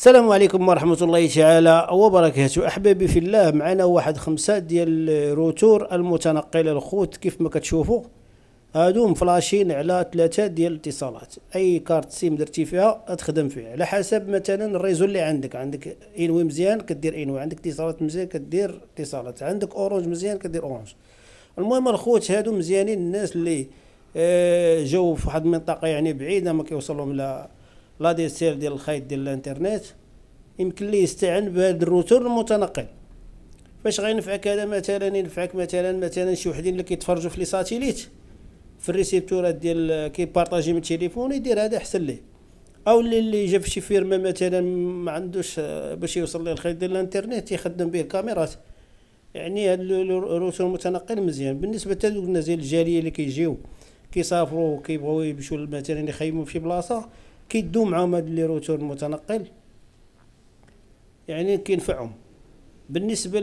السلام عليكم ورحمة الله تعالى وبركاته أحبابي في الله معنا واحد خمسة ديال روتور المتنقل الخوت كيف ما كتشوفوا هادو مفلاشين على ثلاثة ديال الاتصالات أي كارت سيم درتي فيها تخدم فيها على حسب مثلا الريزو اللي عندك عندك انوي مزيان كدير انوي عندك اتصالات مزيان كدير اتصالات عندك اورانج مزيان كدير اورانج المهم الخوت هادو مزيانين الناس اللي آه، جاو في واحد المنطقة يعني بعيدة ما كيوصلهم لا لا ديسير ديال الخيط ديال الانترنت يمكن ليه يستعن بهذا الروتور المتنقل فاش غينفعك هذا مثلا ينفعك مثلا مثلا شي وحدين اللي كيتفرجوا في لي ساتيليت في الريسيبتورات ديال كيبارطاجي من التليفون يدير هذا احسن ليه او اللي اللي جا في شي فيرما مثلا ما عندوش آه، باش يوصل ليه الخيط ديال الانترنت يخدم به الكاميرات يعني هاد الروتور المتنقل مزيان بالنسبه حتى دوك الناس ديال الجاليه اللي كيجيو كيسافروا كيبغيو يمشيو مثلا يخيموا في بلاصه كيدو معاهم هاد لي روتور المتنقل يعني كينفعهم بالنسبه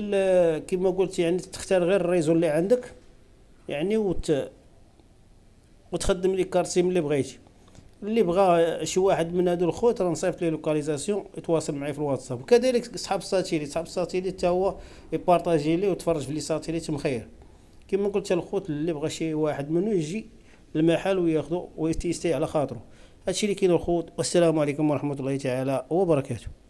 كيما قلت يعني تختار غير الريزو اللي عندك يعني وت وتخدم لي كارسيم اللي بغيتي اللي بغى شي واحد من هادو الخوت راه نصيفط ليه لوكاليزاسيون يتواصل معايا في الواتساب كذلك صحاب الساتيليت صحاب الساتيليت حتى هو يبارطاجي ليه وتفرج في لي ساتيليت مخير كيما قلت الخوت اللي بغى شي واحد منو يجي المحل وياخذو ويتيستي على خاطرو هادشي اللي كاين الخوض والسلام عليكم ورحمه الله تعالى وبركاته